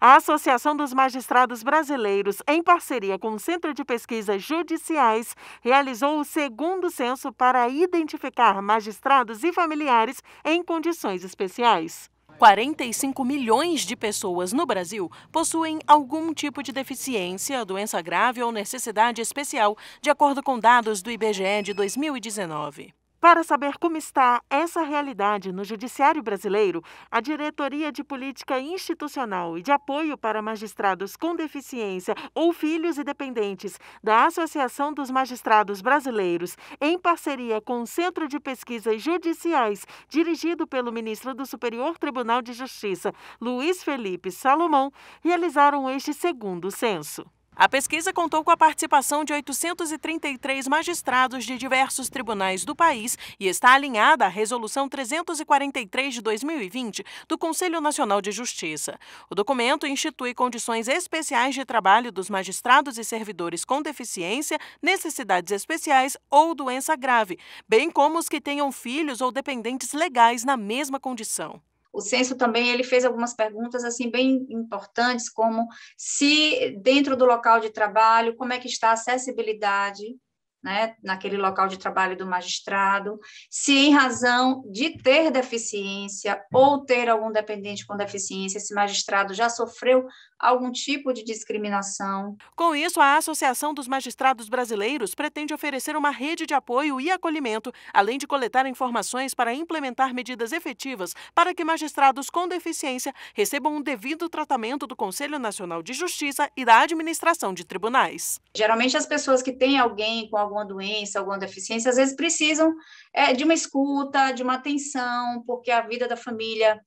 A Associação dos Magistrados Brasileiros, em parceria com o Centro de Pesquisas Judiciais, realizou o segundo censo para identificar magistrados e familiares em condições especiais. 45 milhões de pessoas no Brasil possuem algum tipo de deficiência, doença grave ou necessidade especial, de acordo com dados do IBGE de 2019. Para saber como está essa realidade no Judiciário Brasileiro, a Diretoria de Política Institucional e de Apoio para Magistrados com Deficiência ou Filhos e Dependentes da Associação dos Magistrados Brasileiros, em parceria com o Centro de Pesquisas Judiciais, dirigido pelo ministro do Superior Tribunal de Justiça, Luiz Felipe Salomão, realizaram este segundo censo. A pesquisa contou com a participação de 833 magistrados de diversos tribunais do país e está alinhada à Resolução 343 de 2020 do Conselho Nacional de Justiça. O documento institui condições especiais de trabalho dos magistrados e servidores com deficiência, necessidades especiais ou doença grave, bem como os que tenham filhos ou dependentes legais na mesma condição. O censo também ele fez algumas perguntas assim bem importantes, como se dentro do local de trabalho, como é que está a acessibilidade né, naquele local de trabalho do magistrado, se em razão de ter deficiência ou ter algum dependente com deficiência, esse magistrado já sofreu algum tipo de discriminação. Com isso, a Associação dos Magistrados Brasileiros pretende oferecer uma rede de apoio e acolhimento, além de coletar informações para implementar medidas efetivas para que magistrados com deficiência recebam um devido tratamento do Conselho Nacional de Justiça e da Administração de Tribunais. Geralmente as pessoas que têm alguém com alguma doença, alguma deficiência, às vezes precisam é, de uma escuta, de uma atenção, porque a vida da família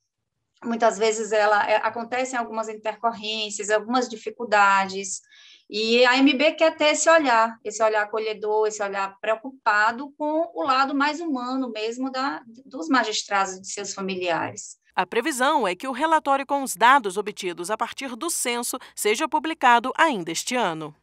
muitas vezes ela é, acontecem algumas intercorrências, algumas dificuldades. E a MB quer ter esse olhar, esse olhar acolhedor, esse olhar preocupado com o lado mais humano mesmo da, dos magistrados e de seus familiares. A previsão é que o relatório com os dados obtidos a partir do censo seja publicado ainda este ano.